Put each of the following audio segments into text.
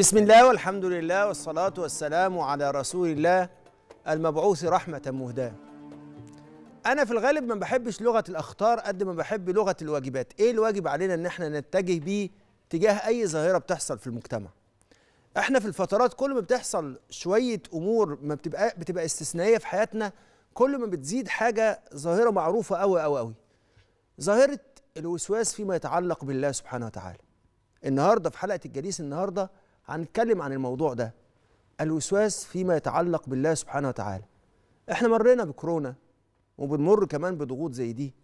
بسم الله والحمد لله والصلاة والسلام على رسول الله المبعوث رحمة مهداة أنا في الغالب ما بحبش لغة الأخطار قد ما بحب لغة الواجبات إيه الواجب علينا إن إحنا نتجه بيه تجاه أي ظاهرة بتحصل في المجتمع إحنا في الفترات كل ما بتحصل شوية أمور ما بتبقى, بتبقى استثنائية في حياتنا كل ما بتزيد حاجة ظاهرة معروفة أوي أوي أوي ظاهرة الوسواس فيما يتعلق بالله سبحانه وتعالى النهاردة في حلقة الجليس النهاردة هنتكلم عن الموضوع ده الوسواس فيما يتعلق بالله سبحانه وتعالى احنا مرينا بكورونا وبنمر كمان بضغوط زي دي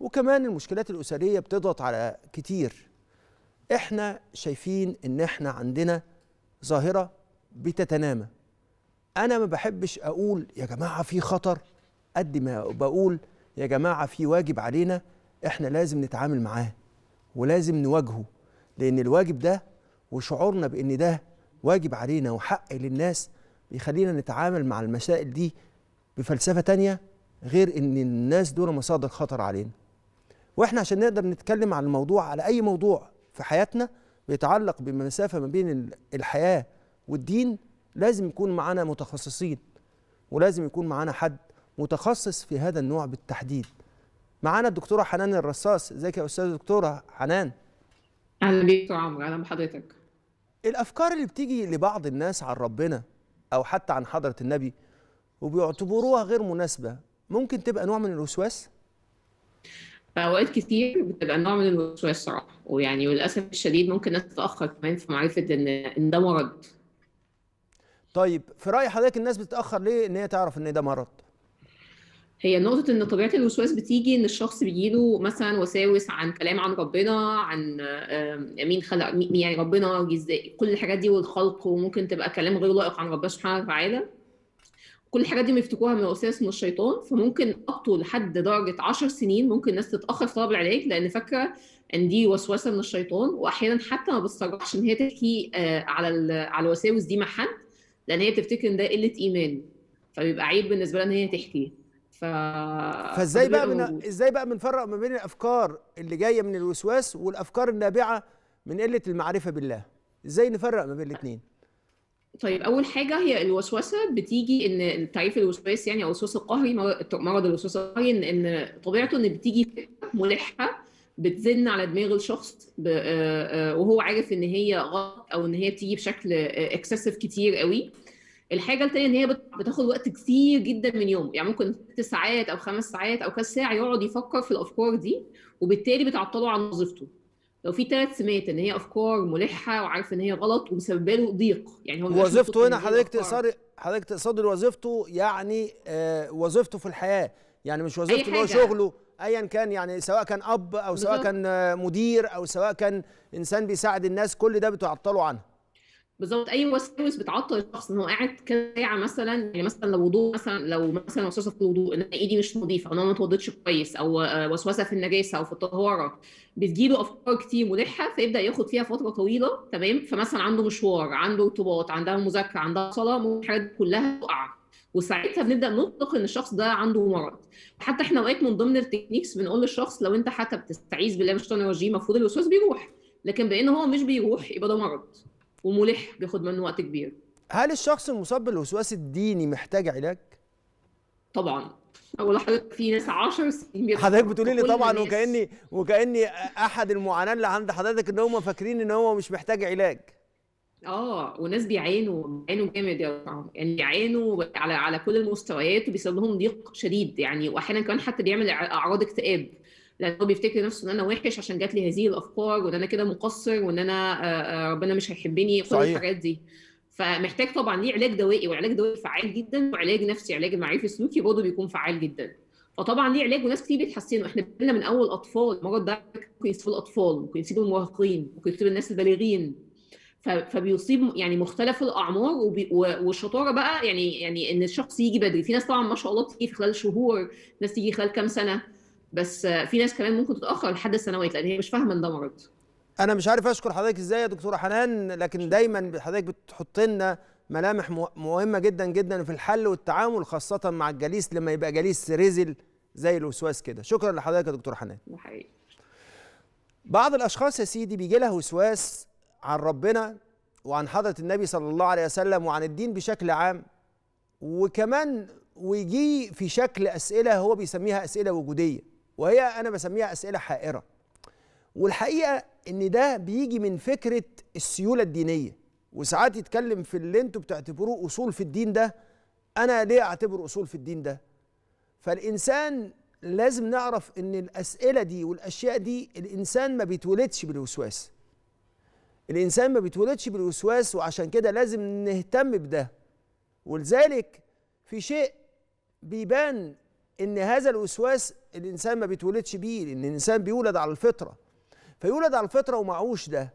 وكمان المشكلات الأسرية بتضغط على كتير احنا شايفين ان احنا عندنا ظاهرة بتتنامى انا ما بحبش اقول يا جماعة في خطر قد ما بقول يا جماعة في واجب علينا احنا لازم نتعامل معاه ولازم نواجهه لان الواجب ده وشعورنا بان ده واجب علينا وحق للناس بيخلينا نتعامل مع المسائل دي بفلسفه تانية غير ان الناس دول مصادر خطر علينا واحنا عشان نقدر نتكلم عن الموضوع على اي موضوع في حياتنا بيتعلق بمسافه ما بين الحياه والدين لازم يكون معانا متخصصين ولازم يكون معانا حد متخصص في هذا النوع بالتحديد معانا الدكتوره حنان الرصاص ازيك يا استاذه دكتوره حنان اهلا بيك يا عمرو اهلا بحضرتك الافكار اللي بتيجي لبعض الناس عن ربنا او حتى عن حضره النبي وبيعتبروها غير مناسبه ممكن تبقى نوع من الوسواس اوقات كتير بتبقى نوع من الوسواس صراحة ويعني وللأسف الشديد ممكن الناس تتأخر كمان في معرفة إن إن ده مرض. طيب في رأي حضرتك الناس بتتأخر ليه إن هي تعرف إن ده مرض؟ هي نقطة إن طبيعة الوسواس بتيجي إن الشخص بيجيله مثلا وساوس عن كلام عن ربنا عن مين خلق مين يعني ربنا ازاي كل الحاجات دي والخلق وممكن تبقى كلام غير لائق عن ربنا سبحانه وتعالى كل الحاجات دي بيفتكوها من وساوس من الشيطان فممكن أطول لحد درجة عشر سنين ممكن الناس تتأخر في طلب العلاج لأن فاكرة إن دي وسوسة من الشيطان وأحيانا حتى ما بتصرحش إن هي تحكي آه، على على الوساوس دي مع حد لأن هي بتفتكر إن ده قلة إيمان فبيبقى عيب بالنسبة لها إن هي تحكي ف فازاي بقى من ازاي بقى بنفرق ما بين الافكار اللي جايه من الوسواس والافكار النابعه من قله المعرفه بالله ازاي نفرق ما بين الاثنين طيب اول حاجه هي الوسوسه بتيجي ان تعريف الوسواس يعني او الوسواس القهري مرض الوسواس القهري ان ان طبيعته ان بتيجي ملحه بتزن على دماغ الشخص آه، آه، وهو عارف ان هي غلط او ان هي بتيجي بشكل اكسسيف كتير قوي الحاجه الثانيه ان هي بتاخد وقت كتير جدا من يومه يعني ممكن ست ساعات او خمس ساعات او كذا ساعه يقعد يفكر في الافكار دي وبالتالي بتعطله عن وظيفته لو في ثلاث سمات ان هي افكار ملحه وعارف ان هي غلط ومسببه له ضيق يعني هو وظيفته هنا حضرتك تقصدي حضرتك تقصدي وظيفته يعني آه وظيفته في الحياه يعني مش وظيفته اللي هو شغله ايا كان يعني سواء كان اب او سواء كان آه، مدير او سواء كان انسان بيساعد الناس كل ده بتعطله عنها بالظبط اي وساوس بتعطل الشخص ان هو قاعد كام ساعه مثلا يعني مثلا لو وضوء مثلا لو مثلا وسوسه في الوضوء ان ايدي مش نظيفه ان انا ما اتوضيتش كويس او وسوسه في النجاسه او في الطهاره بتجيله افكار كتير ملحه فيبدا ياخد فيها فتره طويله تمام فمثلا عنده مشوار عنده ارتباط عندها مذاكره عندها صلاه ممكن الحاجات كلها تقع وساعتها بنبدا نطلق ان الشخص ده عنده مرض حتى احنا اوقات من ضمن التكنيكس بنقول للشخص لو انت حتى بتستعيذ بالله من الشيطان الرجيم المفروض الوسواس بيروح لكن بان هو مش بيروح يبقى ده مرض وملح بياخد منه وقت كبير هل الشخص المصاب بالوسواس الديني محتاج علاج؟ طبعا اقول لحضرتك في ناس 10 سنين حضرتك بتقولي لي طبعا وكاني وكاني احد المعاناه اللي عند حضرتك ان هم فاكرين ان هو مش محتاج علاج اه وناس بيعانوا بيعانوا جامد يا يعني بيعانوا على على كل المستويات وبيصير لهم ضيق شديد يعني واحيانا كمان حتى بيعمل اعراض اكتئاب لان هو بيفتكر نفسه ان انا وحش عشان جات لي هذه الافكار وان انا كده مقصر وان انا آه، آه، ربنا مش هيحبني كل الحاجات دي فمحتاج طبعا ليه علاج دوائي وعلاج دوائي فعال جدا وعلاج نفسي علاج معرفي سلوكي برضه بيكون فعال جدا فطبعا ليه علاج وناس كتير بيتحسنوا احنا بقينا من اول اطفال مرض ده ممكن يصيب الاطفال ممكن يصيب المراهقين ممكن يصيب الناس البالغين فبيصيب يعني مختلف الاعمار والشطاره بقى يعني يعني ان الشخص يجي بدري في ناس طبعا ما شاء الله بتيجي في خلال شهور ناس تيجي خلال كام سنه بس في ناس كمان ممكن تتاخر لحد السنوات لان هي مش فاهمه ان ده مرض انا مش عارف اشكر حضرتك ازاي يا دكتوره حنان لكن دايما حضرتك بتحط لنا ملامح مهمه جدا جدا في الحل والتعامل خاصه مع الجليس لما يبقى جليس رزل زي الوسواس كده شكرا لحضرتك يا دكتور حنان حقيقي بعض الاشخاص يا سيدي بيجي لها وسواس عن ربنا وعن حضره النبي صلى الله عليه وسلم وعن الدين بشكل عام وكمان ويجي في شكل اسئله هو بيسميها اسئله وجوديه وهي انا بسميها اسئله حائره والحقيقه ان ده بيجي من فكره السيوله الدينيه وساعات يتكلم في اللي انتوا بتعتبروه اصول في الدين ده انا ليه اعتبر اصول في الدين ده فالانسان لازم نعرف ان الاسئله دي والاشياء دي الانسان ما بيتولدش بالوسواس الانسان ما بيتولدش بالوسواس وعشان كده لازم نهتم بده ولذلك في شيء بيبان ان هذا الوسواس الانسان ما بيتولدش بيه لان الانسان بيولد على الفطره فيولد على الفطره ومعوش ده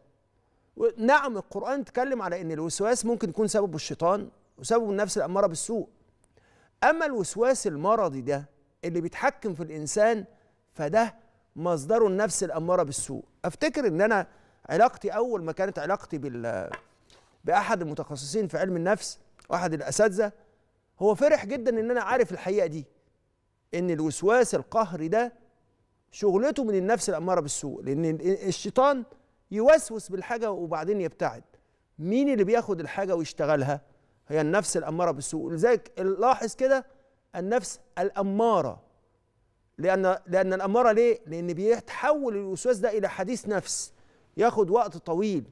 نعم القران اتكلم على ان الوسواس ممكن يكون سببه الشيطان وسببه النفس الاماره بالسوء اما الوسواس المرضي ده اللي بيتحكم في الانسان فده مصدره النفس الاماره بالسوء افتكر ان انا علاقتي اول ما كانت علاقتي بال باحد المتخصصين في علم النفس واحد الاساتذه هو فرح جدا ان انا عارف الحقيقه دي ان الوسواس القهري ده شغلته من النفس الاماره بالسوء لان الشيطان يوسوس بالحاجه وبعدين يبتعد مين اللي بياخد الحاجه ويشتغلها هي النفس الاماره بالسوء لذلك لاحظ كده النفس الاماره لان لان الاماره ليه لان بيتحول الوسواس ده الى حديث نفس ياخد وقت طويل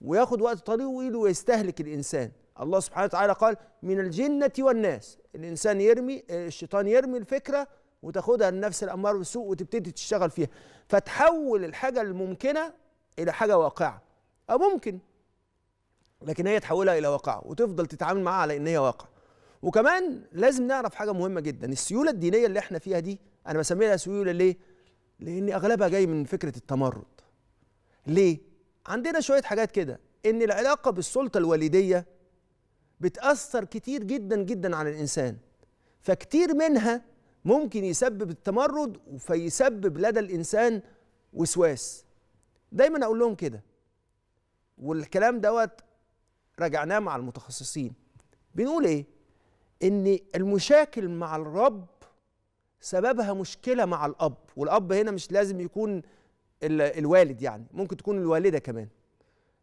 وياخد وقت طويل ويستهلك الانسان الله سبحانه وتعالى قال من الجنة والناس الإنسان يرمي آه، الشيطان يرمي الفكرة وتاخدها النفس الأمارة بالسوء وتبتدي تشتغل فيها فتحول الحاجة الممكنة إلى حاجة واقعة أو آه، ممكن لكن هي تحولها إلى واقعة وتفضل تتعامل معاها على إن هي واقع وكمان لازم نعرف حاجة مهمة جدا السيولة الدينية اللي احنا فيها دي أنا بسميها سيولة ليه؟ لأن أغلبها جاي من فكرة التمرد ليه؟ عندنا شوية حاجات كده إن العلاقة بالسلطة الوالدية بتأثر كتير جدا جدا على الإنسان فكتير منها ممكن يسبب التمرد فيسبب لدى الإنسان وسواس دايما أقول لهم كده والكلام دوت راجعناه مع المتخصصين بنقول إيه إن المشاكل مع الرب سببها مشكلة مع الأب والأب هنا مش لازم يكون الوالد يعني ممكن تكون الوالدة كمان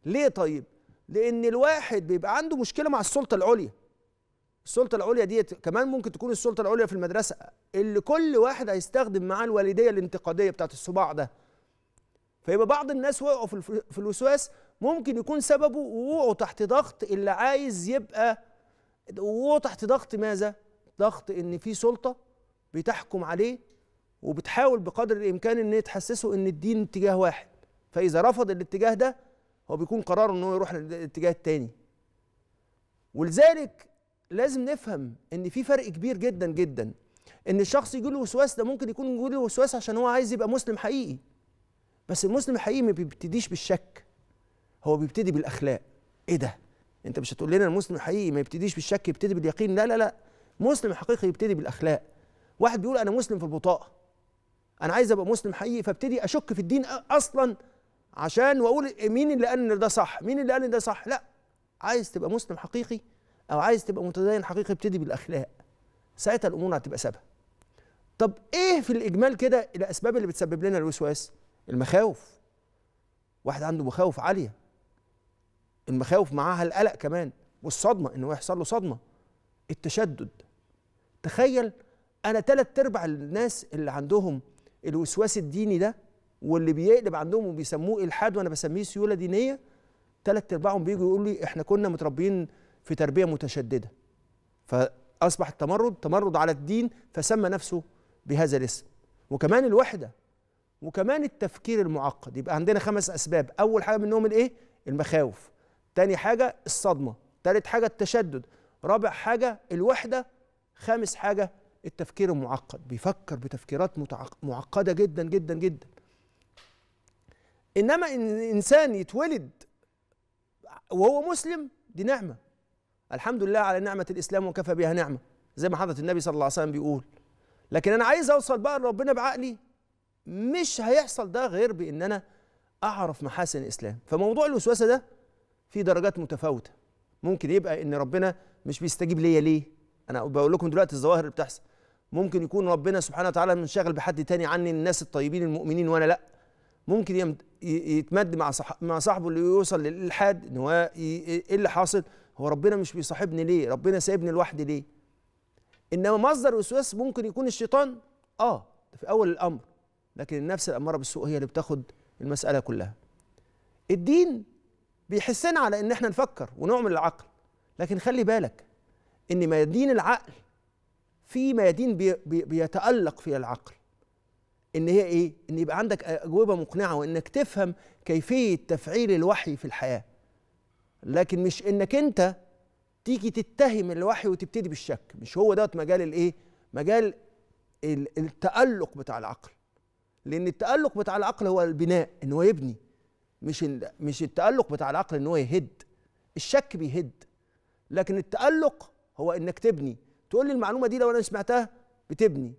ليه طيب لان الواحد بيبقى عنده مشكله مع السلطه العليا السلطه العليا ديت كمان ممكن تكون السلطه العليا في المدرسه اللي كل واحد هيستخدم معاه الوالديه الانتقاديه بتاعت الصباع ده فيبقى بعض الناس وقعوا في الوسواس ممكن يكون سببه وقوعوا تحت ضغط اللي عايز يبقى وقوعوا تحت ضغط ماذا ضغط ان في سلطه بتحكم عليه وبتحاول بقدر الامكان ان تحسسه ان الدين اتجاه واحد فاذا رفض الاتجاه ده هو بيكون قراره ان هو يروح للاتجاه التاني ولذلك لازم نفهم ان في فرق كبير جدا جدا ان الشخص له وسواس ده ممكن يكون له وسواس عشان هو عايز يبقى مسلم حقيقي بس المسلم الحقيقي ما بيبتديش بالشك هو بيبتدي بالاخلاق ايه ده انت مش هتقول لنا المسلم الحقيقي ما يبتديش بالشك يبتدي باليقين لا لا لا مسلم حقيقي يبتدي بالاخلاق واحد بيقول انا مسلم في البطاقه انا عايز ابقى مسلم حقيقي فابتدي اشك في الدين اصلا عشان واقول مين اللي قال ان ده صح مين اللي قال ان ده صح لا عايز تبقى مسلم حقيقي او عايز تبقى متدين حقيقي ابتدي بالاخلاق ساعتها الامور هتبقى سابها طب ايه في الاجمال كده الاسباب اللي بتسبب لنا الوسواس المخاوف واحد عنده مخاوف عاليه المخاوف معاها القلق كمان والصدمه انه يحصل له صدمه التشدد تخيل انا ثلاث ارباع الناس اللي عندهم الوسواس الديني ده واللي بيقلب عندهم وبيسموه الحاد وانا بسميه سيوله دينيه ثلاث ارباعهم بيجوا يقولوا لي احنا كنا متربيين في تربيه متشدده فاصبح التمرد تمرد على الدين فسمى نفسه بهذا الاسم وكمان الوحده وكمان التفكير المعقد يبقى عندنا خمس اسباب اول حاجه منهم الايه المخاوف تاني حاجه الصدمه تالت حاجه التشدد رابع حاجه الوحده خامس حاجه التفكير المعقد بيفكر بتفكيرات معقده جدا جدا جدا انما ان انسان يتولد وهو مسلم دي نعمه الحمد لله على نعمه الاسلام وكفى بها نعمه زي ما حضره النبي صلى الله عليه وسلم بيقول لكن انا عايز اوصل بقى لربنا بعقلي مش هيحصل ده غير بان انا اعرف محاسن الاسلام فموضوع الوسوسه ده في درجات متفاوته ممكن يبقى ان ربنا مش بيستجيب ليا ليه انا بقول لكم دلوقتي الظواهر اللي بتحصل ممكن يكون ربنا سبحانه وتعالى منشغل بحد تاني عني الناس الطيبين المؤمنين وانا لا ممكن يتمد مع مع صاحبه اللي يوصل للالحاد ان هو ايه اللي حاصل هو ربنا مش بيصاحبني ليه ربنا سايبني لوحدي ليه انما مصدر الوسواس ممكن يكون الشيطان اه في اول الامر لكن النفس الاماره بالسوء هي اللي بتاخد المساله كلها الدين بيحسنا على ان احنا نفكر ونعمل العقل لكن خلي بالك ان ميادين العقل في ميادين بي بي بيتالق فيها العقل ان هي ايه ان يبقى عندك اجوبه مقنعه وانك تفهم كيفيه تفعيل الوحي في الحياه لكن مش انك انت تيجي تتهم الوحي وتبتدي بالشك مش هو دوت مجال الايه مجال التألق بتاع العقل لأن التألق بتاع العقل هو البناء إن هو يبني مش مش التألق بتاع العقل إن هو يهد الشك بيهد لكن التألق هو إنك تبني تقول لي المعلومة دي لو أنا سمعتها بتبني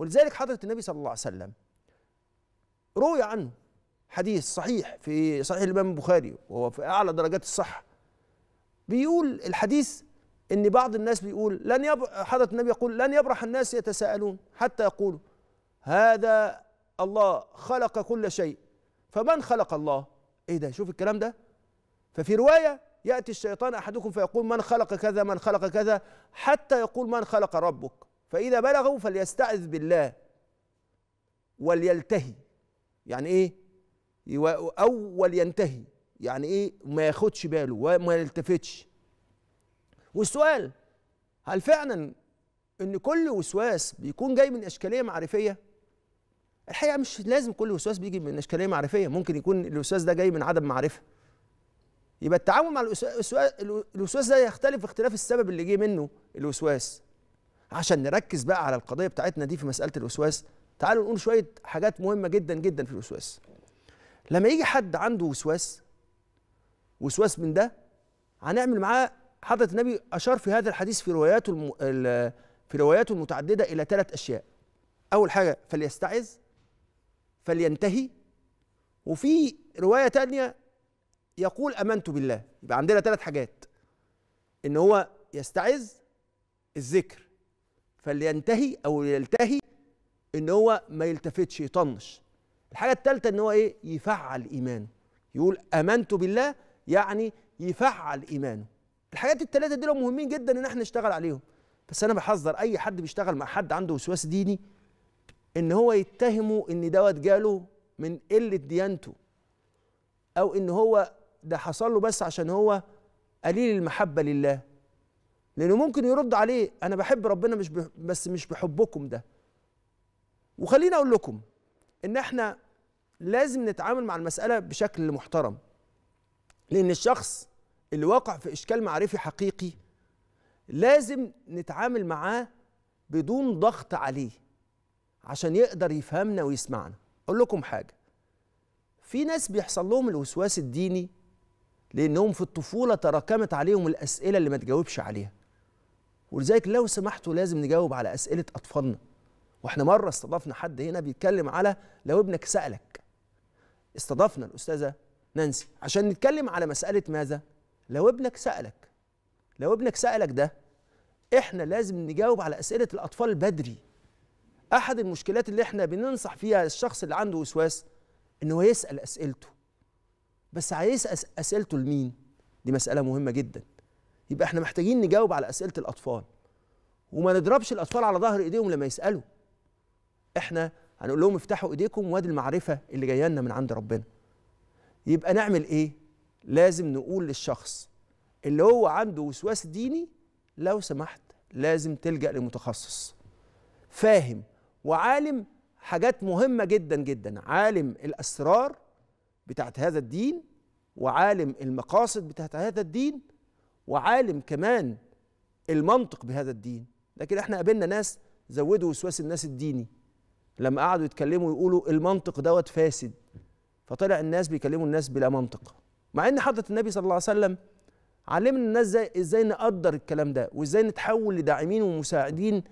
ولذلك حضرة النبي صلى الله عليه وسلم روي عنه حديث صحيح في صحيح الإمام البخاري وهو في أعلى درجات الصحة بيقول الحديث ان بعض الناس بيقول لن حضره النبي يقول لن يبرح الناس يتساءلون حتى يقولوا هذا الله خلق كل شيء فمن خلق الله ايه ده شوف الكلام ده ففي روايه ياتي الشيطان احدكم فيقول من خلق كذا من خلق كذا حتى يقول من خلق ربك فإذا بلغوا فليستعذ بالله وليلتهي يعني إيه أو ولينتهي يعني إيه ما ياخدش باله وما يلتفتش والسؤال هل فعلا ان كل وسواس بيكون جاي من اشكاليه معرفيه الحقيقه مش لازم كل وسواس بيجي من اشكاليه معرفيه ممكن يكون الوسواس ده جاي من عدم معرفه يبقى التعامل مع الوسواس ده يختلف اختلاف السبب اللي جه منه الوسواس عشان نركز بقى على القضيه بتاعتنا دي في مساله الوسواس تعالوا نقول شويه حاجات مهمه جدا جدا في الوسواس لما يجي حد عنده وسواس وسواس من ده هنعمل معاه حضرة النبي أشار في هذا الحديث في رواياته الم... في رواياته المتعددة إلى ثلاث أشياء أول حاجة فليستعذ فلينتهي وفي رواية تانية يقول آمنت بالله يبقى عندنا ثلاث حاجات إن هو يستعذ الذكر فلينتهي او يلتهي ان هو ما يلتفتش يطنش الحاجه الثالثه ان هو ايه يفعل ايمانه يقول امنت بالله يعني يفعل ايمانه الحاجات الثلاثه دول مهمين جدا ان احنا نشتغل عليهم بس انا بحذر اي حد بيشتغل مع حد عنده وسواس ديني ان هو يتهمه ان دوت جاله من قله ديانته او ان هو ده حصل له بس عشان هو قليل المحبه لله لانه ممكن يرد عليه انا بحب ربنا مش بس مش بحبكم ده وخليني اقول لكم ان احنا لازم نتعامل مع المساله بشكل محترم لان الشخص اللي واقع في اشكال معرفي حقيقي لازم نتعامل معاه بدون ضغط عليه عشان يقدر يفهمنا ويسمعنا اقول لكم حاجه في ناس بيحصل لهم الوسواس الديني لانهم في الطفوله تراكمت عليهم الاسئله اللي ما تجاوبش عليها ولذلك لو سمحتوا لازم نجاوب على اسئله اطفالنا واحنا مره استضفنا حد هنا بيتكلم على لو ابنك سالك استضفنا الاستاذه نانسي عشان نتكلم على مساله ماذا لو ابنك سالك لو ابنك سالك ده احنا لازم نجاوب على اسئله الاطفال بدري احد المشكلات اللي احنا بننصح فيها الشخص اللي عنده وسواس انه يسال اسئلته بس هيسال اسئلته لمين دي مساله مهمه جدا يبقى احنا محتاجين نجاوب على اسئله الاطفال وما نضربش الاطفال على ظهر ايديهم لما يسالوا احنا هنقول لهم افتحوا ايديكم وادي المعرفه اللي جايه لنا من عند ربنا يبقى نعمل ايه لازم نقول للشخص اللي هو عنده وسواس ديني لو سمحت لازم تلجا لمتخصص فاهم وعالم حاجات مهمه جدا جدا عالم الاسرار بتاعت هذا الدين وعالم المقاصد بتاعت هذا الدين وعالم كمان المنطق بهذا الدين لكن احنا قابلنا ناس زودوا وسواس الناس الديني لما قعدوا يتكلموا يقولوا المنطق دوت فاسد فطلع الناس بيكلموا الناس بلا منطق مع ان حضره النبي صلى الله عليه وسلم علمنا الناس ازاي ازاي نقدر الكلام ده وازاي نتحول لداعمين ومساعدين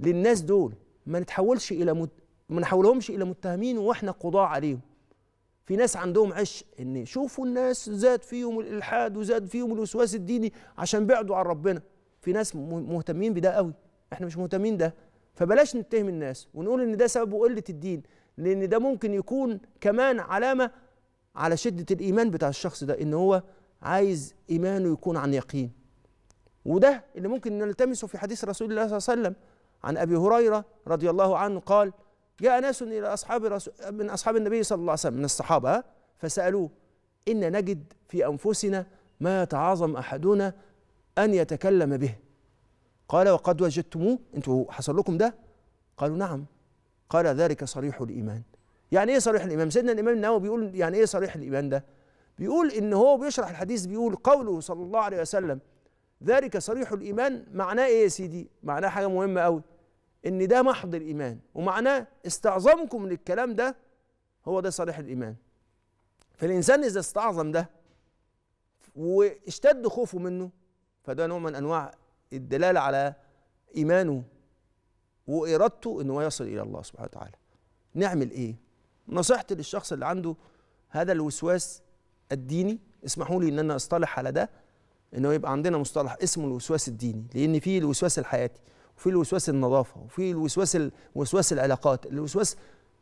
للناس دول ما نتحولش الى مت... ما نحولهمش الى متهمين واحنا قضاء عليهم في ناس عندهم عش ان شوفوا الناس زاد فيهم الالحاد وزاد فيهم الوسواس الديني عشان بعدوا عن ربنا في ناس مهتمين بده قوي احنا مش مهتمين ده فبلاش نتهم الناس ونقول ان ده سببه قله الدين لان ده ممكن يكون كمان علامه على شده الايمان بتاع الشخص ده ان هو عايز ايمانه يكون عن يقين وده اللي ممكن نلتمسه في حديث رسول الله صلى الله عليه وسلم عن ابي هريره رضي الله عنه قال جاء ناس إلى أصحاب رسول من أصحاب النبي صلى الله عليه وسلم من الصحابة فسألوه إن نجد في أنفسنا ما يتعاظم أحدنا أن يتكلم به قال وقد وجدتموه أنتوا حصل لكم ده قالوا نعم قال ذلك صريح الإيمان يعني إيه صريح الإيمان سيدنا الإمام النووي بيقول يعني إيه صريح الإيمان ده بيقول إن هو بيشرح الحديث بيقول قوله صلى الله عليه وسلم ذلك صريح الإيمان معناه إيه يا سيدي معناه حاجة مهمة أوي ان ده محض الايمان ومعناه استعظمكم للكلام ده هو ده صالح الايمان فالانسان اذا استعظم ده واشتد خوفه منه فده نوع من انواع الدلاله على ايمانه وارادته ان هو يصل الى الله سبحانه وتعالى نعمل ايه نصيحتي للشخص اللي عنده هذا الوسواس الديني اسمحوا لي ان انا اصطلح على ده انه يبقى عندنا مصطلح اسمه الوسواس الديني لان فيه الوسواس الحياتي وفي الوسواس النظافه وفي الوسواس وسواس العلاقات الوسواس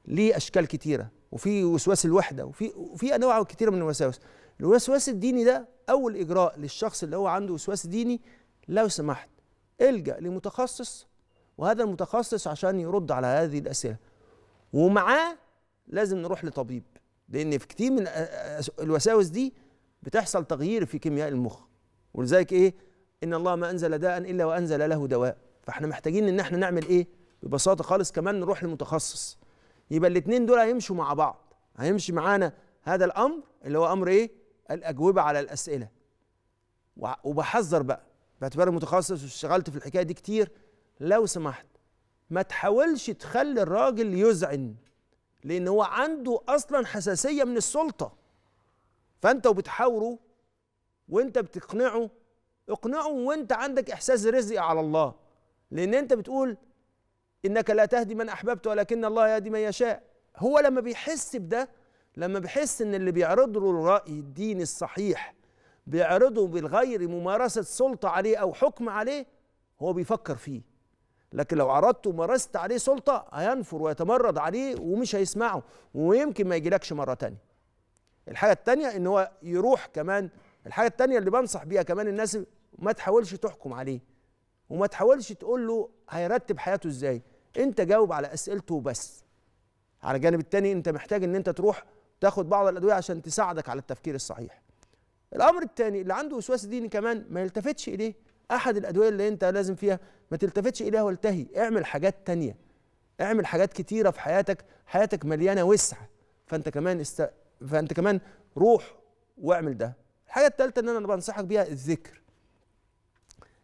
ليه اشكال كتيره وفي وسواس الوحده وفي وفي انواع كتيره من الوساوس الوسواس الديني ده اول اجراء للشخص اللي هو عنده وسواس ديني لو سمحت الجا لمتخصص وهذا المتخصص عشان يرد على هذه الاسئله ومعاه لازم نروح لطبيب لان في كتير من الوساوس دي بتحصل تغيير في كيمياء المخ ولذلك ايه ان الله ما انزل داء الا وانزل له دواء فاحنا محتاجين ان احنا نعمل ايه ببساطه خالص كمان نروح للمتخصص يبقى الاثنين دول هيمشوا مع بعض هيمشي معانا هذا الامر اللي هو امر ايه الاجوبه على الاسئله وبحذر بقى باعتباري متخصص واشتغلت في الحكايه دي كتير لو سمحت ما تحاولش تخلي الراجل يذعن لان هو عنده اصلا حساسيه من السلطه فانت وبتحاوره وانت بتقنعه اقنعه وانت عندك احساس رزق على الله لان انت بتقول انك لا تهدي من احببت ولكن الله يهدي من يشاء هو لما بيحس بده لما بيحس ان اللي بيعرض له الراي الديني الصحيح بيعرضه بالغير ممارسه سلطه عليه او حكم عليه هو بيفكر فيه لكن لو عرضت ومارست عليه سلطه هينفر ويتمرد عليه ومش هيسمعه ويمكن ما يجيلكش مره تانية الحاجه التانية ان هو يروح كمان الحاجه التانية اللي بنصح بيها كمان الناس ما تحاولش تحكم عليه وما تحاولش تقول له هيرتب حياته ازاي انت جاوب على اسئلته وبس على الجانب التاني انت محتاج ان انت تروح تاخد بعض الادويه عشان تساعدك على التفكير الصحيح الامر الثاني اللي عنده وسواس ديني كمان ما يلتفتش اليه احد الادويه اللي انت لازم فيها ما تلتفتش اليها والتهي اعمل حاجات تانية اعمل حاجات كتيره في حياتك حياتك مليانه وسع فانت كمان است... فانت كمان روح واعمل ده الحاجه الثالثه ان انا بنصحك بيها الذكر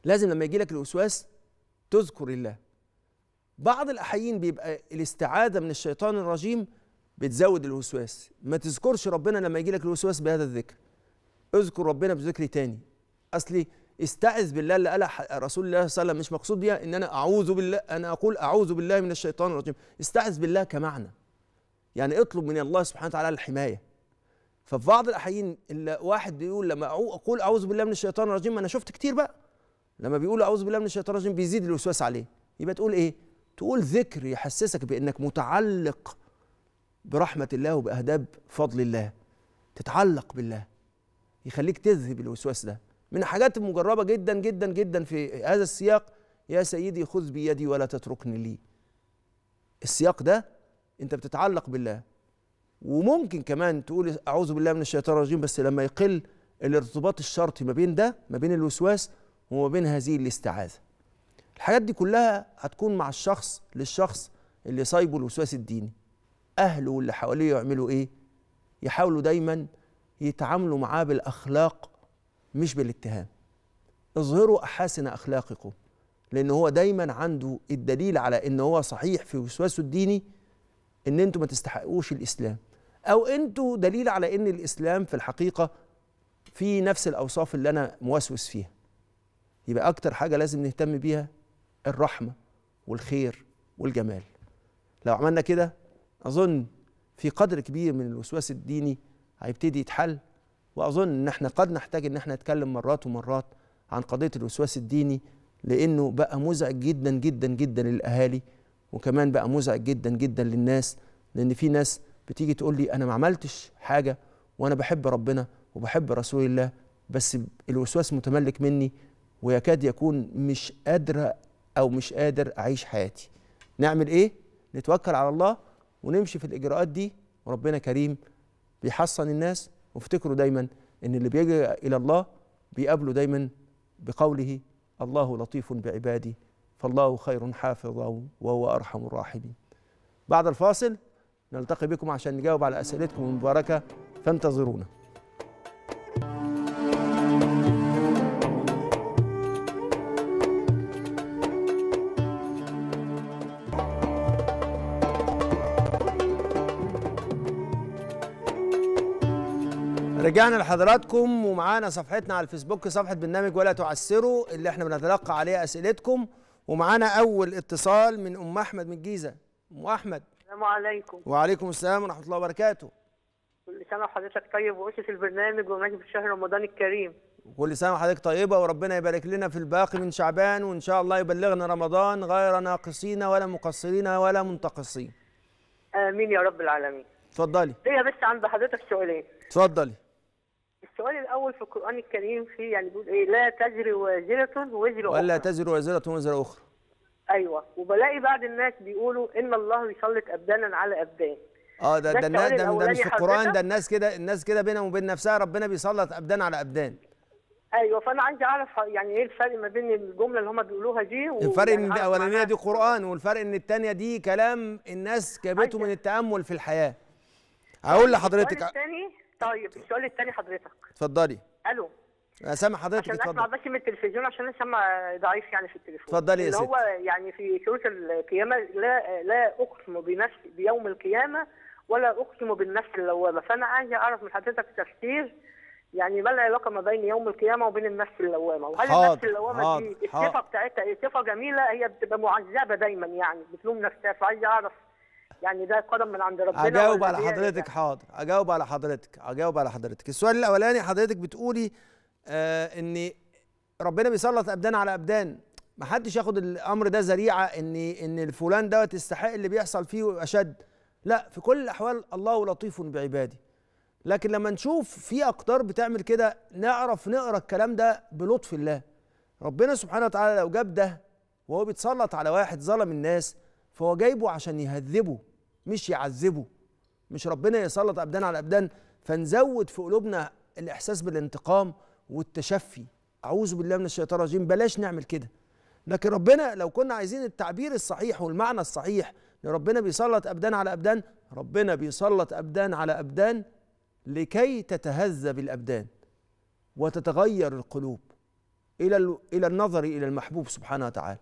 لازم لما يجي لك الوسواس تذكر الله بعض الأحيين بيبقى الاستعاذة من الشيطان الرجيم بتزود الوسواس ما تذكرش ربنا لما يجي لك الوسواس بهذا الذكر اذكر ربنا بذكر تاني أصلي استعذ بالله اللي قالها رسول الله صلى الله عليه وسلم مش مقصود بيها ان انا اعوذ بالله انا اقول اعوذ بالله من الشيطان الرجيم استعذ بالله كمعنى يعني اطلب من الله سبحانه وتعالى الحمايه ففي بعض الاحيان واحد بيقول لما اقول اعوذ بالله من الشيطان الرجيم ما انا شفت كتير بقى لما بيقول اعوذ بالله من الشيطان الرجيم بيزيد الوسواس عليه يبقى تقول ايه تقول ذكر يحسسك بانك متعلق برحمه الله وباهداب فضل الله تتعلق بالله يخليك تذهب الوسواس ده من حاجات مجربه جدا جدا جدا في هذا السياق يا سيدي خذ بيدي ولا تتركني لي السياق ده انت بتتعلق بالله وممكن كمان تقول اعوذ بالله من الشيطان الرجيم بس لما يقل الارتباط الشرطي ما بين ده ما بين الوسواس وما بين هذه الاستعاذة الحاجات دي كلها هتكون مع الشخص للشخص اللي صايبه الوسواس الديني أهله واللي حواليه يعملوا إيه يحاولوا دايما يتعاملوا معاه بالأخلاق مش بالاتهام اظهروا أحاسن أخلاقكم لأن هو دايما عنده الدليل على إن هو صحيح في وسواسه الديني إن أنتوا ما تستحقوش الإسلام أو أنتوا دليل على إن الإسلام في الحقيقة في نفس الأوصاف اللي أنا موسوس فيها يبقى أكتر حاجة لازم نهتم بيها الرحمة والخير والجمال لو عملنا كده أظن في قدر كبير من الوسواس الديني هيبتدي يتحل وأظن إن إحنا قد نحتاج إن إحنا نتكلم مرات ومرات عن قضية الوسواس الديني لأنه بقى مزعج جدا جدا جدا للأهالي وكمان بقى مزعج جدا جدا للناس لأن في ناس بتيجي تقول لي أنا ما عملتش حاجة وأنا بحب ربنا وبحب رسول الله بس الوسواس متملك مني ويكاد يكون مش قادرة أو مش قادر أعيش حياتي نعمل إيه؟ نتوكل على الله ونمشي في الإجراءات دي وربنا كريم بيحصن الناس وافتكروا دايما إن اللي بيجي إلى الله بيقابله دايما بقوله الله لطيف بعبادي فالله خير حافظ وهو أرحم الراحمين بعد الفاصل نلتقي بكم عشان نجاوب على أسئلتكم المباركة فانتظرونا رجعنا لحضراتكم ومعانا صفحتنا على الفيسبوك صفحه برنامج ولا تعسروا اللي احنا بنتلقى عليها اسئلتكم ومعانا اول اتصال من ام احمد من الجيزه ام احمد السلام عليكم وعليكم السلام ورحمه الله وبركاته كل سنه وحضرتك طيب واسس البرنامج في شهر رمضان الكريم كل سنه وحضرتك طيبه وربنا يبارك لنا في الباقي من شعبان وان شاء الله يبلغنا رمضان غير ناقصين ولا مقصرين ولا منتقصين امين يا رب العالمين اتفضلي ليا بس عند حضرتك سؤالين اتفضلي السؤال الاول في القران الكريم في يعني بيقول ايه لا تجري وازره وزر اخرى ولا تجري وازره وزر اخرى ايوه وبلاقي بعض الناس بيقولوا ان الله يسلط ابدانا على ابدان اه ده ده ده, ده, ده مش في القران ده الناس كده الناس كده بينهم وبين نفسها ربنا بيسلط ابدان على ابدان ايوه فانا عايز اعرف يعني ايه الفرق ما بين الجمله اللي هم بيقولوها دي و... الفرق يعني ان الاولانيه دي قران والفرق ان الثانيه دي كلام الناس جابته أيوة. من التامل في الحياه هقول طيب، لحضرتك الثاني طيب السؤال الثاني حضرتك اتفضلي الو سامع حضرتك عشان اتفضل. اسمع بس من التلفزيون عشان انا سامع ضعيف يعني في التليفون اتفضلي يا ست هو يعني في سوره القيامه لا لا اقسم بنفس بيوم القيامه ولا اقسم بالنفس اللوامه فانا عايز اعرف من حضرتك تفسير يعني ما العلاقه ما بين يوم القيامه وبين النفس اللوامه وهل النفس اللوامه حاضر. دي الصفه بتاعتها صفه جميله هي بتبقى معذبه دايما يعني بتلوم نفسها فعايز اعرف يعني ده قدم من عند ربنا اجاوب على حضرتك يعني. حاضر اجاوب على حضرتك اجاوب على حضرتك السؤال الاولاني حضرتك بتقولي آه ان ربنا بيسلط ابدان على ابدان ما حدش ياخد الامر ده ذريعه ان ان الفلان دوت يستحق اللي بيحصل فيه اشد لا في كل الاحوال الله لطيف بعباده لكن لما نشوف في اقدار بتعمل كده نعرف نقرا الكلام ده بلطف الله ربنا سبحانه وتعالى لو جاب ده وهو بيتسلط على واحد ظلم الناس فهو جايبه عشان يهذبه مش يعذبه مش ربنا يسلط أبدان على أبدان فنزود في قلوبنا الإحساس بالانتقام والتشفي أعوذ بالله من الشيطان الرجيم بلاش نعمل كده لكن ربنا لو كنا عايزين التعبير الصحيح والمعنى الصحيح ربنا بيسلط أبدان على أبدان ربنا بيسلط أبدان على أبدان لكي تتهذب الأبدان وتتغير القلوب إلى إلى النظر إلى المحبوب سبحانه وتعالى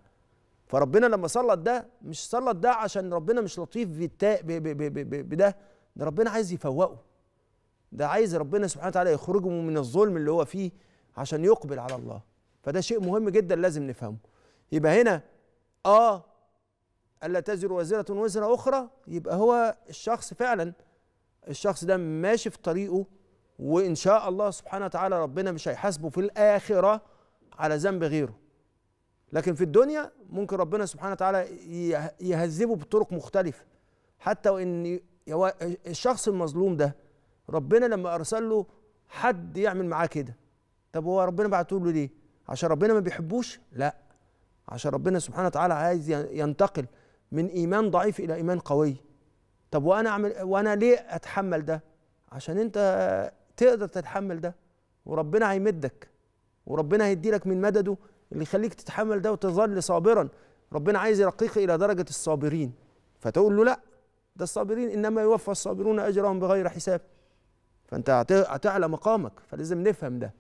فربنا لما سلط ده مش سلط ده عشان ربنا مش لطيف بالتا... ب... ب... ب... ب... بده ده ربنا عايز يفوقه ده عايز ربنا سبحانه وتعالى يخرجه من الظلم اللي هو فيه عشان يقبل على الله فده شيء مهم جدا لازم نفهمه يبقى هنا اه الا تزر وزره وزر اخرى يبقى هو الشخص فعلا الشخص ده ماشي في طريقه وان شاء الله سبحانه وتعالى ربنا مش هيحاسبه في الاخره على ذنب غيره لكن في الدنيا ممكن ربنا سبحانه وتعالى يهذبه بطرق مختلفه حتى وان الشخص المظلوم ده ربنا لما ارسل له حد يعمل معاه كده طب هو ربنا بعته له ليه عشان ربنا ما بيحبوش لا عشان ربنا سبحانه وتعالى عايز ينتقل من ايمان ضعيف الى ايمان قوي طب وانا اعمل وانا ليه اتحمل ده عشان انت تقدر تتحمل ده وربنا هيمدك وربنا هيدي لك من مدده اللي يخليك تتحمل ده وتظل صابرا ربنا عايز يرقيك الى درجه الصابرين فتقول له لا ده الصابرين انما يوفى الصابرون اجرهم بغير حساب فانت هتعلى مقامك فلازم نفهم ده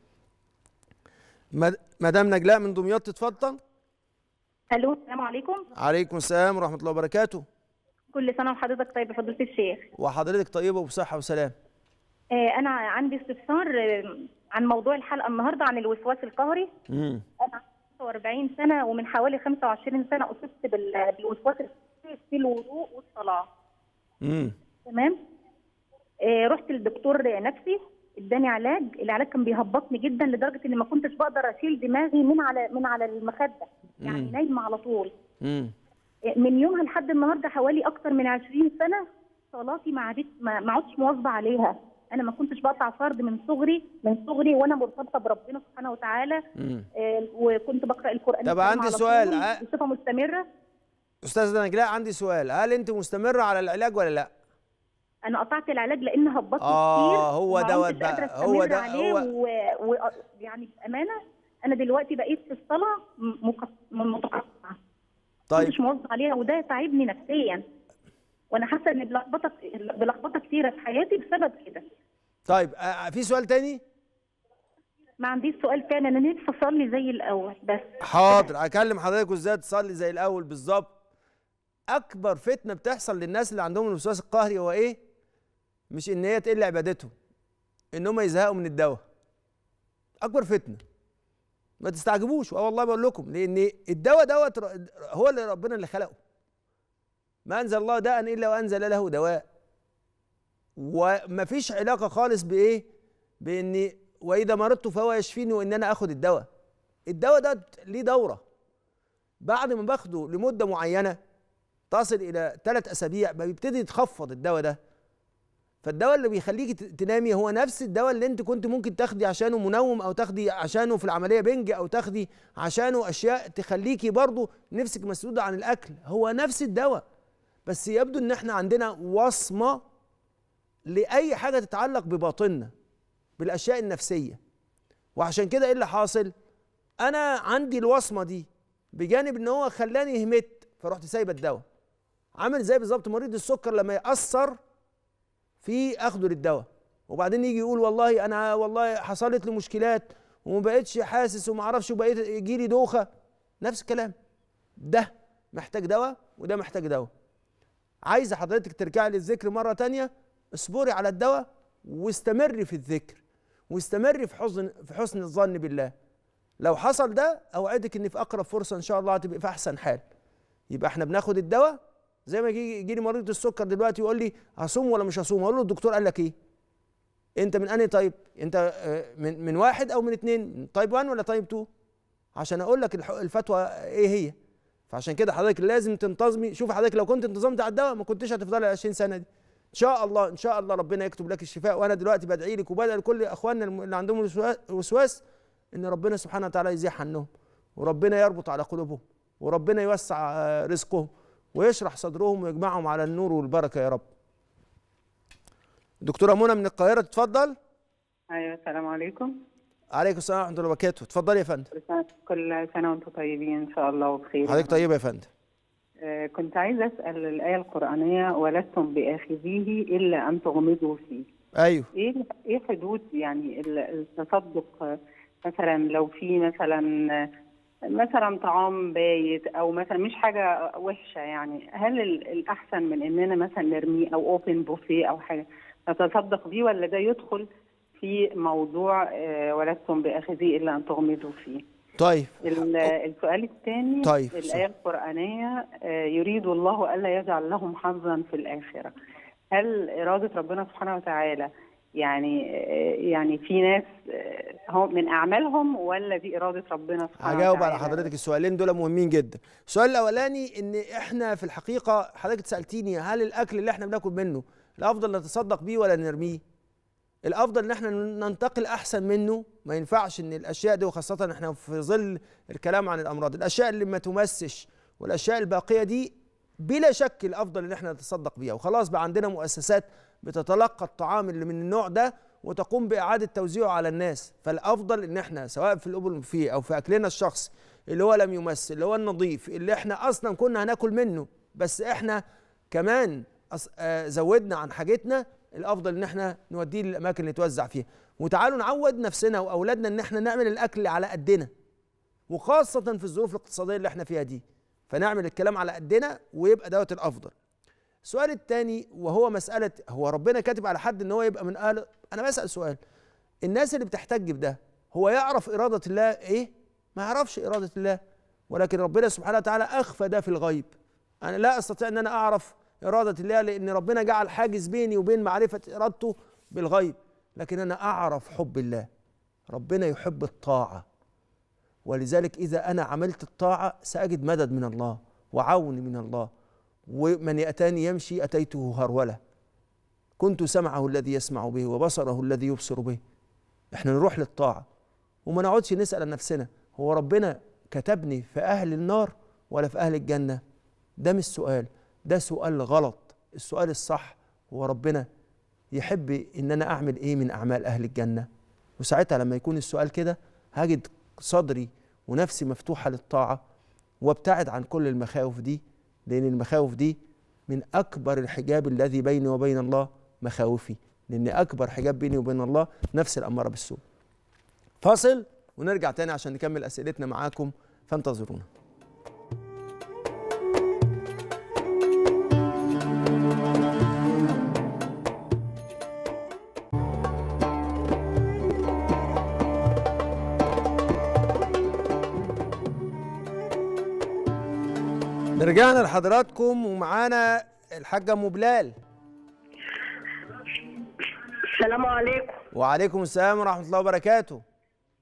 مدام نجلاء من دمياط تتفضل الو السلام عليكم عليكم السلام ورحمه الله وبركاته كل سنه وحضرتك طيب بفضيله الشيخ وحضرتك طيبه وبصحه وسلام آه، انا عندي استفسار آه، عن موضوع الحلقه النهارده عن الوسواس القهري امم انا 45 سنه ومن حوالي 25 سنه اصبت بالوسواس في الوضوء والصلاه. امم تمام؟ آه رحت لدكتور نفسي اداني علاج، العلاج كان بيهبطني جدا لدرجه اني ما كنتش بقدر اشيل دماغي من على من على المخده، يعني نايمه على طول. امم من يومها لحد النهارده حوالي اكتر من 20 سنه صلاتي ما عادتش ما عدتش مواظبه عليها. انا ما كنتش بقطع فرد من صغري من صغري وانا مرتبطه بربنا سبحانه وتعالى آه، وكنت بقرا القران طب عندي سؤال بصفه مستمره استاذه نجلاء عندي سؤال هل انت مستمره على العلاج ولا لا انا قطعت العلاج لان هبطت آه كتير اه هو دوت بقى هو ده هو ويعني و... يعني بامانه انا دلوقتي بقيت في الصلاه مقطعه طيب مش موظف عليها وده تعبني نفسيا وانا حاسه ان بلخبطه بلخبطه كتيره في حياتي بسبب كده طيب آه،, آه في سؤال تاني ما عنديش سؤال تاني انا نفسي اصلي زي الاول بس حاضر اكلم حضرتك ازاي تصلي زي الاول بالظبط اكبر فتنه بتحصل للناس اللي عندهم الوسواس القهري هو ايه مش ان هي تقل عبادتهم ان هم يزهقوا من الدواء اكبر فتنه ما تستعجبوش اه والله بقول لكم لان الدواء دوت هو اللي ربنا اللي خلقه ما انزل الله داء الا وانزل له دواء ومفيش علاقه خالص بايه بان واذا مرضت فهو يشفيني وان انا اخد الدواء الدواء ده ليه دوره بعد ما باخده لمده معينه تصل الى ثلاث اسابيع بيبتدي يتخفض الدواء ده فالدواء اللي بيخليك تنامي هو نفس الدواء اللي انت كنت ممكن تاخدي عشانه منوم او تاخدي عشانه في العمليه بنج او تاخدي عشانه اشياء تخليكي برضه نفسك مسدوده عن الاكل هو نفس الدواء بس يبدو ان احنا عندنا وصمه لاي حاجه تتعلق بباطننا بالاشياء النفسيه وعشان كده ايه اللي حاصل انا عندي الوصمه دي بجانب ان هو خلاني همت فرحت سايبه الدواء عامل زي بالظبط مريض السكر لما ياثر في اخده للدواء وبعدين يجي يقول والله انا والله حصلت لي مشكلات وما بقتش حاسس وما اعرفش وبقيت يجي لي دوخه نفس الكلام ده محتاج دواء وده محتاج دواء عايزه حضرتك ترجعي للذكر مره تانية اصبري على الدواء واستمري في الذكر واستمري في حزن في حسن الظن بالله لو حصل ده اوعدك ان في اقرب فرصه ان شاء الله هتبقي في احسن حال يبقى احنا بناخد الدواء زي ما يجي يجي لي مريض السكر دلوقتي يقول لي هصوم ولا مش هصوم اقول له الدكتور قال لك ايه انت من انهي طيب انت آه، من من واحد او من اتنين طيب 1 ولا طيب 2 عشان اقول لك الفتوى ايه هي فعشان كده حضرتك لازم تنتظمي شوف حضرتك لو كنت انتظمت على الدواء ما كنتش هتفضلي ال 20 سنه دي ان شاء الله ان شاء الله ربنا يكتب لك الشفاء وانا دلوقتي بدعي لك وبدعي لكل اخواننا اللي عندهم وسواس ان ربنا سبحانه وتعالى يزيح عنهم وربنا يربط على قلوبهم وربنا يوسع آه، رزقهم ويشرح صدرهم ويجمعهم على النور والبركه يا رب دكتوره منى من القاهره تتفضل ايوه السلام عليكم عليكم السلام ورحمه الله وبركاته اتفضلي يا فندم كل سنه وانتم طيبين ان شاء الله وبخير حضرتك طيبه يا فندم آه، كنت عايزه اسال الايه القرانيه ولستم باخذيه الا ان تغمضوا فيه ايوه ايه ايه حدود يعني التصدق مثلا لو في مثلا مثلا طعام بايت او مثلا مش حاجه وحشه يعني هل الاحسن من اننا مثلا نرميه او اوبن بوفيه او حاجه نتصدق بيه ولا ده يدخل في موضوع آه، ولستم باخذي الا ان تغمضوا فيه طيب السؤال الثاني طيب. الآية القرآنية آه، يريد الله ألا يجعل لهم حظا في الآخرة هل إرادة ربنا سبحانه وتعالى يعني آه، يعني في ناس هم من أعمالهم ولا دي إرادة ربنا سبحانه وتعالى هجاوب على حضرتك السؤالين دول مهمين جدا السؤال الأولاني إن إحنا في الحقيقة حضرتك سألتيني هل الأكل اللي إحنا بناكل منه الأفضل نتصدق بيه ولا نرميه الافضل ان احنا ننتقل احسن منه ما ينفعش ان الاشياء دي وخاصه احنا في ظل الكلام عن الامراض الاشياء اللي ما تمسش والاشياء الباقيه دي بلا شك الافضل ان احنا نتصدق بيها وخلاص بقى عندنا مؤسسات بتتلقى الطعام اللي من النوع ده وتقوم باعاده توزيعه على الناس فالافضل ان احنا سواء في الأبل فيه او في اكلنا الشخصي اللي هو لم يمس اللي هو النظيف اللي احنا اصلا كنا هناكل منه بس احنا كمان آه، زودنا عن حاجتنا الافضل ان احنا نوديه للاماكن اللي توزع فيها وتعالوا نعود نفسنا واولادنا ان احنا نعمل الاكل على قدنا وخاصه في الظروف الاقتصاديه اللي احنا فيها دي فنعمل الكلام على قدنا ويبقى دوت الافضل السؤال الثاني وهو مساله هو ربنا كاتب على حد ان هو يبقى من اهل انا بسال سؤال الناس اللي بتحتج بده هو يعرف اراده الله ايه ما يعرفش اراده الله ولكن ربنا سبحانه وتعالى اخفى ده في الغيب انا لا استطيع ان انا اعرف إرادة الله لأن ربنا جعل حاجز بيني وبين معرفة إرادته بالغيب لكن أنا أعرف حب الله ربنا يحب الطاعة ولذلك إذا أنا عملت الطاعة سأجد مدد من الله وعون من الله ومن يأتاني يمشي أتيته هرولة كنت سمعه الذي يسمع به وبصره الذي يبصر به احنا نروح للطاعة وما نقعدش نسأل عن نفسنا هو ربنا كتبني في أهل النار ولا في أهل الجنة ده مش سؤال ده سؤال غلط السؤال الصح هو ربنا يحب ان انا اعمل ايه من اعمال اهل الجنه وساعتها لما يكون السؤال كده هجد صدري ونفسي مفتوحه للطاعه وابتعد عن كل المخاوف دي لان المخاوف دي من اكبر الحجاب الذي بيني وبين الله مخاوفي لان اكبر حجاب بيني وبين الله نفس الاماره بالسوء فاصل ونرجع تاني عشان نكمل اسئلتنا معاكم فانتظرونا رجعنا لحضراتكم ومعانا الحاجة أم بلال السلام عليكم وعليكم السلام ورحمة الله وبركاته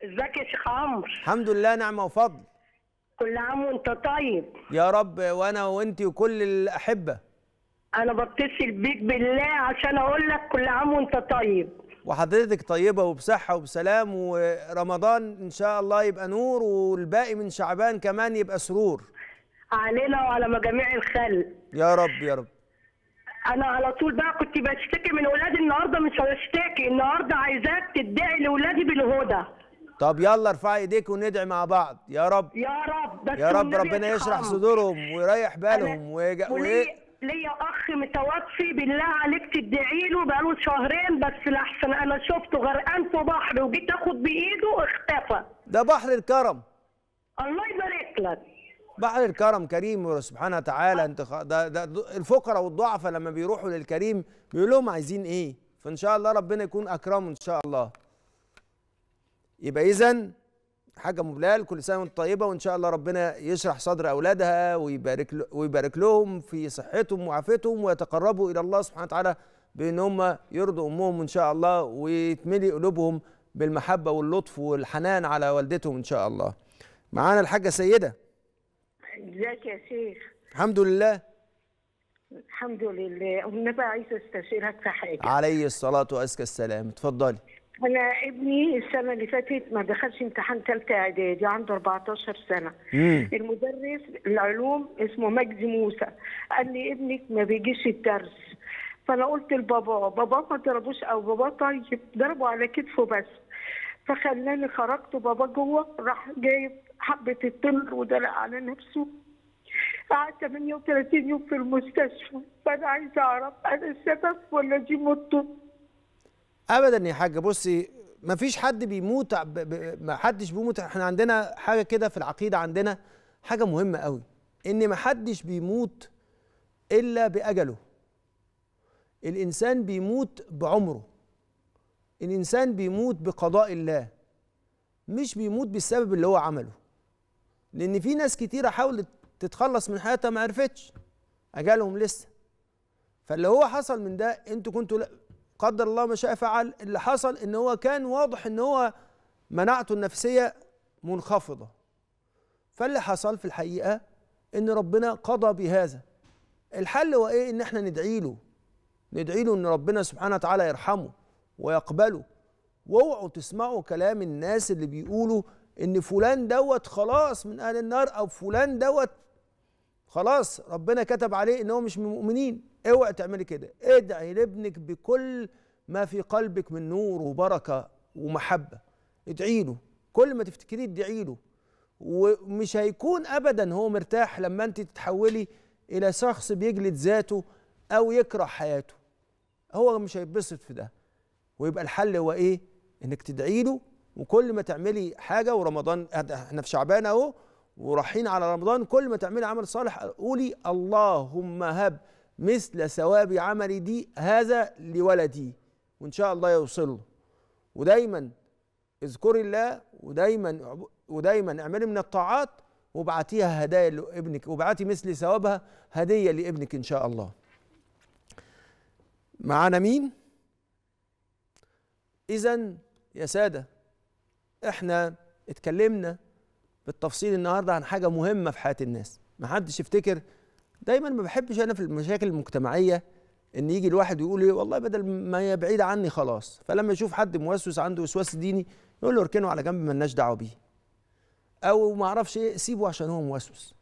ازيك يا شيخ عمرو الحمد لله نعمة وفضل كل عام وانت طيب يا رب وانا وانت وكل الأحبة أنا بتصل بيك بالله عشان أقول لك كل عام وانت طيب وحضرتك طيبة وبصحة وبسلام ورمضان إن شاء الله يبقى نور والباقي من شعبان كمان يبقى سرور علينا وعلى مجاميع الخلق يا رب يا رب انا على طول بقى كنت بشتكي من ولادي النهارده مش هشتكي النهارده عايزاك تدعي لولادي بالهدى طب يلا ارفعي ايديك وندعي مع بعض يا رب يا رب يا رب ربنا يشرح صدورهم ويريح بالهم ويج... وي... ليا اخ متوفي بالله عليك تدعي له بقاله شهرين بس لحسن انا شفته غرقان في بحر وجيت اخد بايده اختفى ده بحر الكرم الله يبارك لك بحر الكرم كريم سبحانه وتعالى انت خ... ده, ده الفقراء والضعفاء لما بيروحوا للكريم بيقول لهم عايزين ايه فان شاء الله ربنا يكون اكرمه ان شاء الله يبقى اذا حاجه مبلال كل سنه وانت طيبه وان شاء الله ربنا يشرح صدر اولادها ويبارك ل... ويبارك لهم في صحتهم وعافيتهم ويتقربوا الى الله سبحانه وتعالى بان هم يرضوا امهم ان شاء الله ويتملي قلوبهم بالمحبه واللطف والحنان على والدتهم ان شاء الله معانا الحاجه سيده ازيك يا شيخ الحمد لله الحمد لله والنبي عايز استشيرك في حاجه عليه الصلاه وازكى السلام اتفضلي انا ابني السنه اللي فاتت ما دخلش امتحان ثالثه اعدادي عنده 14 سنه مم. المدرس العلوم اسمه مجدي موسى قال لي ابنك ما بيجيش الدرس فانا قلت لبابا بابا ما ضربوش او بابا طيب ضربوا على كتفه بس فخلاني خرجت بابا جوه راح جايب حبة التمر ودلق على نفسه قعد 38 يوم في المستشفى فأنا عايز أعرف أنا السبب ولا دي موته أبدا يا حاجة بصي مفيش حد بيموت ما حدش بيموت احنا عندنا حاجة كده في العقيدة عندنا حاجة مهمة قوي إن ما حدش بيموت إلا بأجله الإنسان بيموت بعمره الإنسان بيموت بقضاء الله مش بيموت بالسبب اللي هو عمله لان في ناس كتيره حاولت تتخلص من حياتها ما عرفتش اجالهم لسه فاللي هو حصل من ده انتوا كنتوا قدر الله ما شاء فعل اللي حصل ان هو كان واضح ان هو مناعته النفسيه منخفضه فاللي حصل في الحقيقه ان ربنا قضى بهذا الحل هو ايه ان احنا ندعي له ندعي له ان ربنا سبحانه وتعالى يرحمه ويقبله واوعوا تسمعوا كلام الناس اللي بيقولوا ان فلان دوت خلاص من اهل النار او فلان دوت خلاص ربنا كتب عليه ان هو مش من المؤمنين اوعى تعملي كده ادعي لابنك بكل ما في قلبك من نور وبركه ومحبه ادعي له كل ما تفتكريه ادعي له ومش هيكون ابدا هو مرتاح لما انت تتحولي الى شخص بيجلد ذاته او يكره حياته هو مش هيتبسط في ده ويبقى الحل هو ايه انك تدعي له وكل ما تعملي حاجه ورمضان احنا في شعبان اهو ورايحين على رمضان كل ما تعملي عمل صالح قولي اللهم هب مثل ثواب عملي دي هذا لولدي وان شاء الله يوصله ودايما اذكري الله ودايما ودايما اعملي من الطاعات وابعتيها هدايا لابنك وابعتي مثل ثوابها هديه لابنك ان شاء الله معانا مين اذا يا ساده احنا اتكلمنا بالتفصيل النهارده عن حاجه مهمه في حياه الناس ما حدش يفتكر دايما ما بحبش انا في المشاكل المجتمعيه ان يجي الواحد يقول ايه والله بدل ما هي بعيده عني خلاص فلما يشوف حد موسوس عنده وسواس ديني يقول له اركنه على جنب ملناش دعوه بيه او ما اعرفش ايه سيبه عشان هو موسوس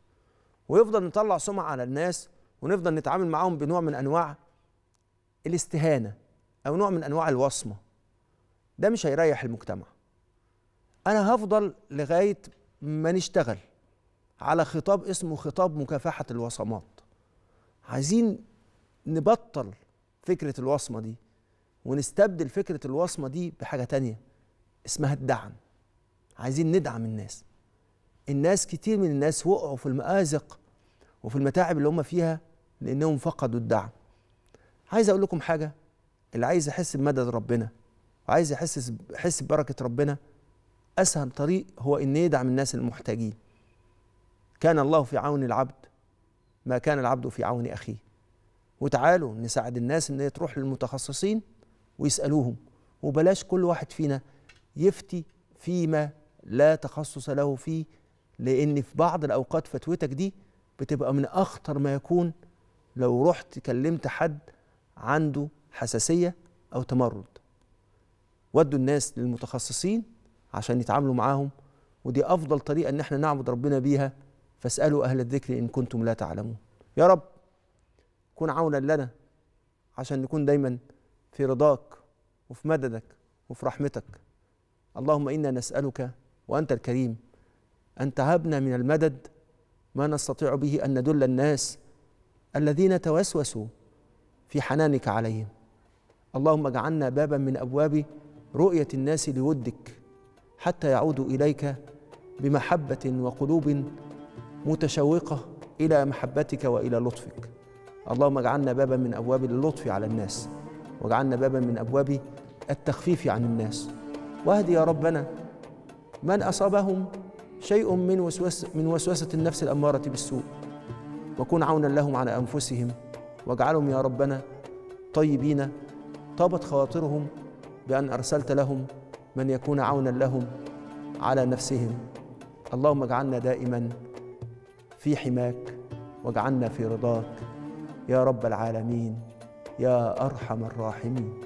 ويفضل نطلع سمعه على الناس ونفضل نتعامل معاهم بنوع من انواع الاستهانه او نوع من انواع الوصمه ده مش هيريح المجتمع انا هفضل لغايه ما نشتغل على خطاب اسمه خطاب مكافحه الوصمات عايزين نبطل فكره الوصمه دي ونستبدل فكره الوصمه دي بحاجه تانية اسمها الدعم عايزين ندعم الناس الناس كتير من الناس وقعوا في المآزق وفي المتاعب اللي هم فيها لانهم فقدوا الدعم عايز اقول لكم حاجه اللي عايز يحس بمدد ربنا وعايز يحس يحس ببركه ربنا اسهل طريق هو ان يدعم الناس المحتاجين كان الله في عون العبد ما كان العبد في عون اخيه وتعالوا نساعد الناس ان هي تروح للمتخصصين ويسالوهم وبلاش كل واحد فينا يفتي فيما لا تخصص له فيه لان في بعض الاوقات فتوتك دي بتبقى من اخطر ما يكون لو رحت كلمت حد عنده حساسيه او تمرد ودوا الناس للمتخصصين عشان يتعاملوا معاهم ودي أفضل طريقة إن احنا نعبد ربنا بيها فاسألوا أهل الذكر إن كنتم لا تعلمون يا رب كن عونا لنا عشان نكون دايما في رضاك وفي مددك وفي رحمتك اللهم إنا نسألك وأنت الكريم أن تهبنا من المدد ما نستطيع به أن ندل الناس الذين توسوسوا في حنانك عليهم اللهم اجعلنا بابا من أبواب رؤية الناس لودك حتى يعودوا اليك بمحبه وقلوب متشوقه الى محبتك والى لطفك اللهم اجعلنا بابا من ابواب اللطف على الناس واجعلنا بابا من ابواب التخفيف عن الناس واهدي يا ربنا من اصابهم شيء من وسوسه من وسوسه النفس الاماره بالسوء وكن عونا لهم على انفسهم واجعلهم يا ربنا طيبين طابت خواطرهم بان ارسلت لهم من يكون عونا لهم على نفسهم اللهم اجعلنا دائما في حماك واجعلنا في رضاك يا رب العالمين يا ارحم الراحمين